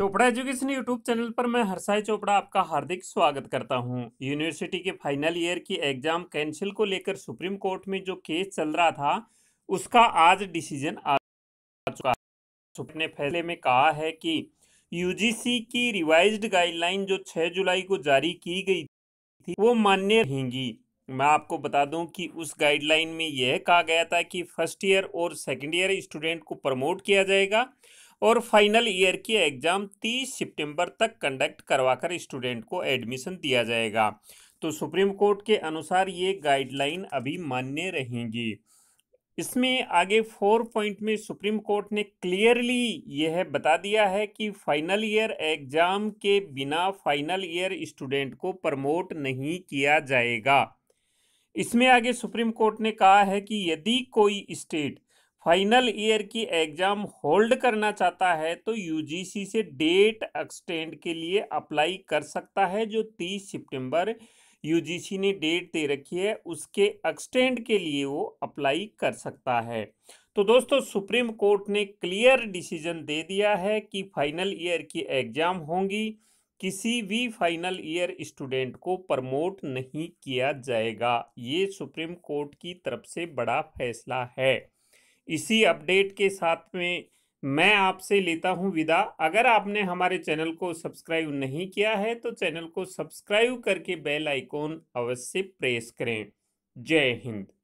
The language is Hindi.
चोपड़ा एजुकेशन यूट्यूब चैनल पर मैं हरसाई चोपड़ा आपका हार्दिक स्वागत करता हूं। यूनिवर्सिटी के फाइनल ईयर की एग्जाम कैंसिल को लेकर सुप्रीम कोर्ट में जो केस चल रहा था उसका आज डिसीजन आ चुका सुप्रीम ने फैसले में कहा है कि यूजीसी की रिवाइज्ड गाइडलाइन जो 6 जुलाई को जारी की गई थी वो मान्य रहेंगी मैं आपको बता दूं कि उस गाइडलाइन में यह कहा गया था कि फर्स्ट ईयर और सेकेंड ईयर स्टूडेंट को प्रमोट किया जाएगा और फाइनल ईयर की एग्ज़ाम 30 सितंबर तक कंडक्ट करवाकर स्टूडेंट को एडमिशन दिया जाएगा तो सुप्रीम कोर्ट के अनुसार ये गाइडलाइन अभी मान्य रहेंगी इसमें आगे फोर पॉइंट में सुप्रीम कोर्ट ने क्लियरली यह बता दिया है कि फाइनल ईयर एग्ज़ाम के बिना फाइनल ईयर स्टूडेंट को प्रमोट नहीं किया जाएगा इसमें आगे सुप्रीम कोर्ट ने कहा है कि यदि कोई स्टेट फाइनल ईयर की एग्ज़ाम होल्ड करना चाहता है तो यूजीसी से डेट एक्सटेंड के लिए अप्लाई कर सकता है जो 30 सितंबर यूजीसी ने डेट दे रखी है उसके एक्सटेंड के लिए वो अप्लाई कर सकता है तो दोस्तों सुप्रीम कोर्ट ने क्लियर डिसीजन दे दिया है कि फाइनल ईयर की एग्ज़ाम होंगी किसी भी फाइनल ईयर स्टूडेंट को प्रमोट नहीं किया जाएगा ये सुप्रीम कोर्ट की तरफ से बड़ा फैसला है इसी अपडेट के साथ में मैं आपसे लेता हूं विदा अगर आपने हमारे चैनल को सब्सक्राइब नहीं किया है तो चैनल को सब्सक्राइब करके बेल आइकॉन अवश्य प्रेस करें जय हिंद